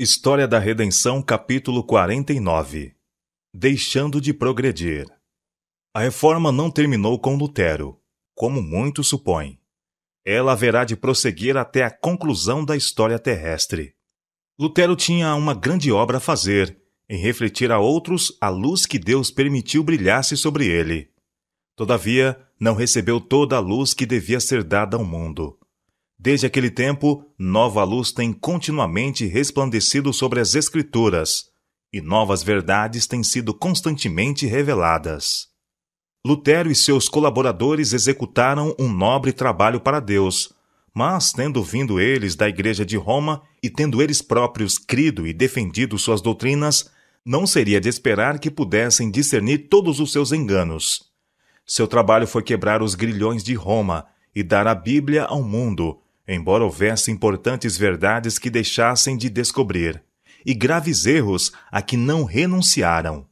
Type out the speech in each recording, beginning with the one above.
História da Redenção, capítulo 49 Deixando de progredir. A reforma não terminou com Lutero, como muitos supõem. Ela haverá de prosseguir até a conclusão da história terrestre. Lutero tinha uma grande obra a fazer, em refletir a outros a luz que Deus permitiu brilhasse sobre ele. Todavia, não recebeu toda a luz que devia ser dada ao mundo. Desde aquele tempo, nova luz tem continuamente resplandecido sobre as Escrituras, e novas verdades têm sido constantemente reveladas. Lutero e seus colaboradores executaram um nobre trabalho para Deus, mas, tendo vindo eles da Igreja de Roma e tendo eles próprios crido e defendido suas doutrinas, não seria de esperar que pudessem discernir todos os seus enganos. Seu trabalho foi quebrar os grilhões de Roma e dar a Bíblia ao mundo, embora houvesse importantes verdades que deixassem de descobrir, e graves erros a que não renunciaram.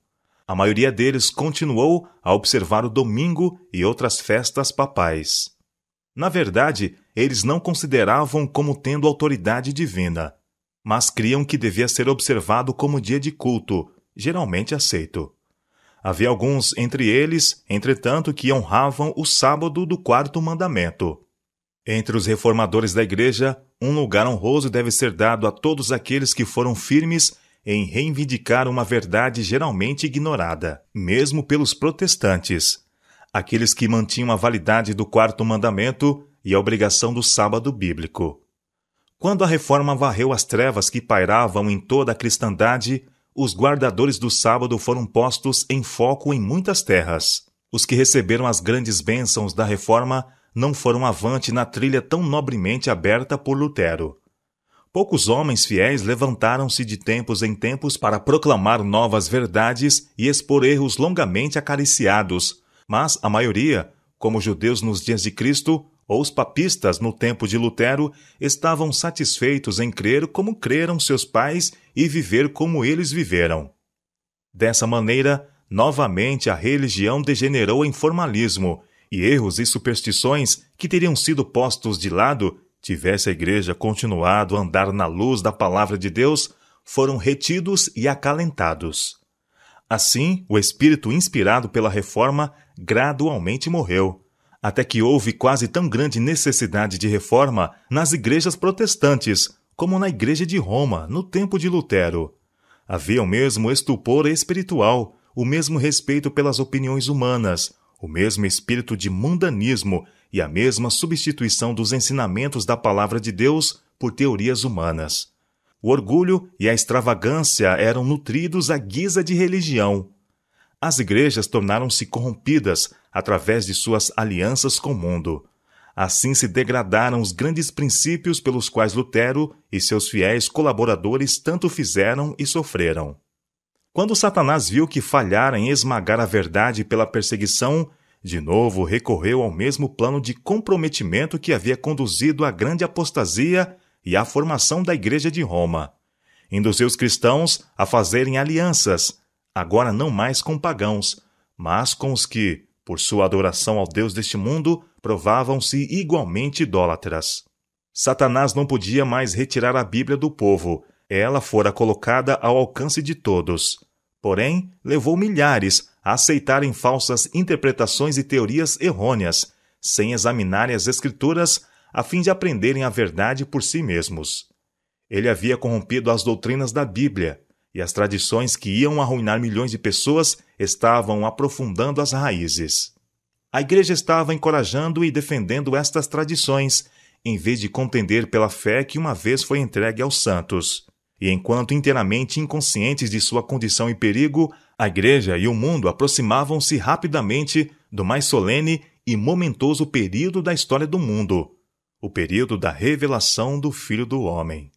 A maioria deles continuou a observar o domingo e outras festas papais. Na verdade, eles não consideravam como tendo autoridade divina, mas criam que devia ser observado como dia de culto, geralmente aceito. Havia alguns entre eles, entretanto, que honravam o sábado do quarto mandamento. Entre os reformadores da Igreja, um lugar honroso deve ser dado a todos aqueles que foram firmes em reivindicar uma verdade geralmente ignorada, mesmo pelos protestantes. Aqueles que mantinham a validade do quarto mandamento e a obrigação do sábado bíblico. Quando a reforma varreu as trevas que pairavam em toda a cristandade, os guardadores do sábado foram postos em foco em muitas terras. Os que receberam as grandes bênçãos da reforma não foram avante na trilha tão nobremente aberta por Lutero. Poucos homens fiéis levantaram-se de tempos em tempos para proclamar novas verdades e expor erros longamente acariciados, mas a maioria, como os judeus nos dias de Cristo ou os papistas no tempo de Lutero, estavam satisfeitos em crer como creram seus pais e viver como eles viveram. Dessa maneira, novamente a religião degenerou em formalismo e erros e superstições que teriam sido postos de lado tivesse a igreja continuado a andar na luz da palavra de Deus, foram retidos e acalentados. Assim, o espírito inspirado pela reforma gradualmente morreu, até que houve quase tão grande necessidade de reforma nas igrejas protestantes como na igreja de Roma no tempo de Lutero. Havia o mesmo estupor espiritual, o mesmo respeito pelas opiniões humanas, o mesmo espírito de mundanismo e a mesma substituição dos ensinamentos da palavra de Deus por teorias humanas. O orgulho e a extravagância eram nutridos à guisa de religião. As igrejas tornaram-se corrompidas através de suas alianças com o mundo. Assim se degradaram os grandes princípios pelos quais Lutero e seus fiéis colaboradores tanto fizeram e sofreram. Quando Satanás viu que falhara em esmagar a verdade pela perseguição, de novo recorreu ao mesmo plano de comprometimento que havia conduzido à grande apostasia e à formação da Igreja de Roma. Induziu os cristãos a fazerem alianças, agora não mais com pagãos, mas com os que, por sua adoração ao Deus deste mundo, provavam-se igualmente idólatras. Satanás não podia mais retirar a Bíblia do povo, ela fora colocada ao alcance de todos porém, levou milhares a aceitarem falsas interpretações e teorias errôneas, sem examinarem as Escrituras a fim de aprenderem a verdade por si mesmos. Ele havia corrompido as doutrinas da Bíblia, e as tradições que iam arruinar milhões de pessoas estavam aprofundando as raízes. A igreja estava encorajando e defendendo estas tradições, em vez de contender pela fé que uma vez foi entregue aos santos. E enquanto inteiramente inconscientes de sua condição e perigo, a igreja e o mundo aproximavam-se rapidamente do mais solene e momentoso período da história do mundo, o período da revelação do Filho do Homem.